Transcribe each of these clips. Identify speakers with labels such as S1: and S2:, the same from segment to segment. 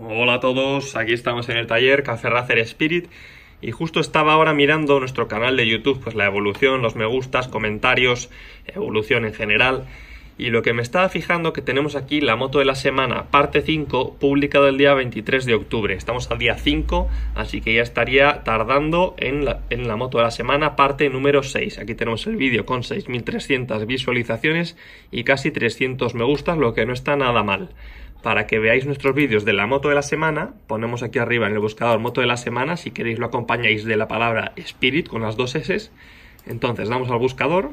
S1: Hola a todos, aquí estamos en el taller Café Racer Spirit y justo estaba ahora mirando nuestro canal de YouTube, pues la evolución, los me gustas, comentarios, evolución en general y lo que me estaba fijando que tenemos aquí la moto de la semana, parte 5, publicado el día 23 de octubre. Estamos al día 5, así que ya estaría tardando en la, en la moto de la semana, parte número 6. Aquí tenemos el vídeo con 6.300 visualizaciones y casi 300 me gustas, lo que no está nada mal para que veáis nuestros vídeos de la moto de la semana. Ponemos aquí arriba en el buscador moto de la semana. Si queréis lo acompañáis de la palabra Spirit con las dos S. Entonces damos al buscador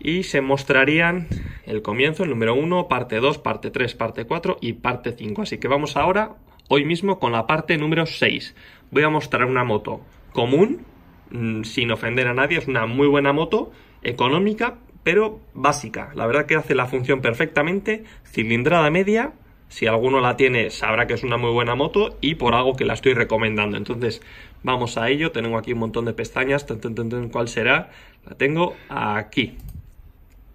S1: y se mostrarían el comienzo, el número 1, parte 2, parte 3, parte 4 y parte 5. Así que vamos ahora, hoy mismo, con la parte número 6. Voy a mostrar una moto común, mm, sin ofender a nadie, es una muy buena moto, económica, pero básica. La verdad que hace la función perfectamente, cilindrada media. Si alguno la tiene, sabrá que es una muy buena moto y por algo que la estoy recomendando. Entonces, vamos a ello. Tengo aquí un montón de pestañas. ¿Cuál será? La tengo aquí.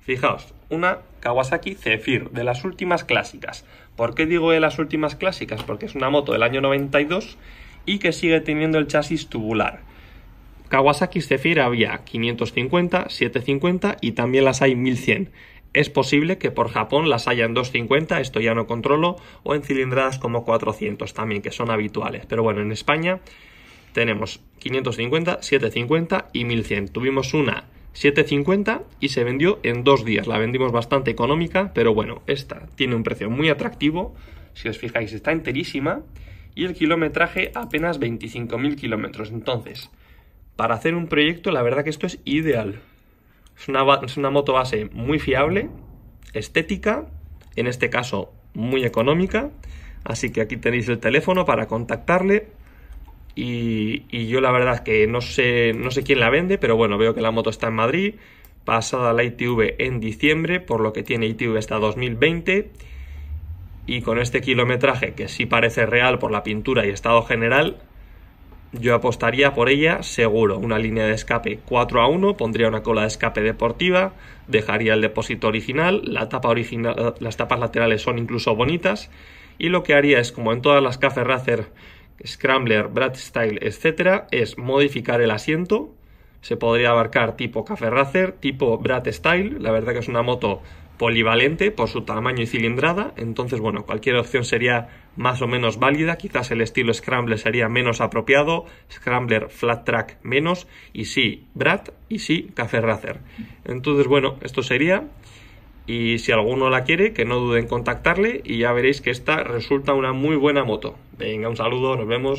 S1: Fijaos, una Kawasaki Zephyr, de las últimas clásicas. ¿Por qué digo de las últimas clásicas? Porque es una moto del año 92 y que sigue teniendo el chasis tubular. Kawasaki Zephyr había 550, 750 y también las hay 1100. Es posible que por Japón las haya en 250, esto ya no controlo, o en cilindradas como 400 también, que son habituales. Pero bueno, en España tenemos 550, 750 y 1100. Tuvimos una 750 y se vendió en dos días. La vendimos bastante económica, pero bueno, esta tiene un precio muy atractivo. Si os fijáis, está enterísima y el kilometraje apenas 25.000 kilómetros. Entonces, para hacer un proyecto, la verdad que esto es ideal. Es una, moto base muy fiable, estética, en este caso muy económica. Así que aquí tenéis el teléfono para contactarle. Y, yo la verdad que no sé, no sé quién la vende, pero bueno, veo que la moto está en Madrid, pasada la ITV en diciembre, por lo que tiene ITV hasta 2020. Y con este kilometraje, que sí parece real por la pintura y estado general, yo apostaría por ella seguro, una línea de escape 4 a 1, pondría una cola de escape deportiva, dejaría el depósito original, la tapa las tapas laterales son incluso bonitas y lo que haría es como en todas las Café Racer, Scrambler, brat Style, etcétera, es modificar el asiento. Se podría abarcar tipo Café Racer, tipo brat Style, la verdad que es una moto polivalente por su tamaño y cilindrada, entonces bueno, cualquier opción sería más o menos válida, quizás el estilo Scrambler sería menos apropiado, Scrambler Flat Track menos, y sí Brad y sí Café Racer. Entonces bueno, esto sería, y si alguno la quiere, que no duden en contactarle y ya veréis que esta resulta una muy buena moto. Venga, un saludo, nos vemos.